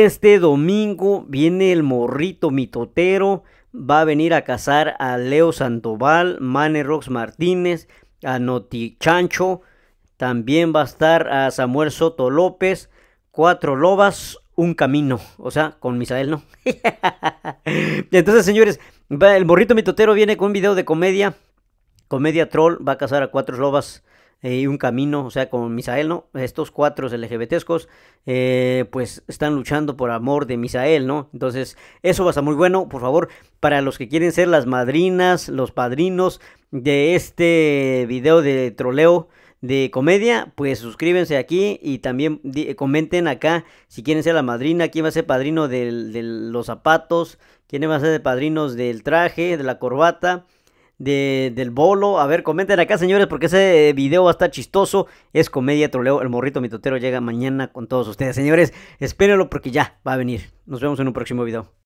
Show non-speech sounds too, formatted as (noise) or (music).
Este domingo viene el morrito mitotero. Va a venir a cazar a Leo Sandoval, Rox Martínez, a Noti Chancho. También va a estar a Samuel Soto López. Cuatro lobas, un camino. O sea, con Misael no. (laughs) Entonces, señores, el morrito mitotero viene con un video de comedia. Comedia troll. Va a cazar a cuatro lobas y eh, un camino, o sea, con Misael, ¿no? Estos cuatro LGBTescos, eh, pues están luchando por amor de Misael, ¿no? Entonces, eso va a estar muy bueno, por favor, para los que quieren ser las madrinas, los padrinos de este video de troleo de comedia, pues suscríbense aquí y también comenten acá si quieren ser la madrina, quién va a ser padrino de los zapatos, quién va a ser de padrinos del traje, de la corbata del bolo. A ver, comenten acá, señores, porque ese video va a estar chistoso. Es comedia, troleo. El morrito mitotero llega mañana con todos ustedes. Señores, espérenlo porque ya va a venir. Nos vemos en un próximo video.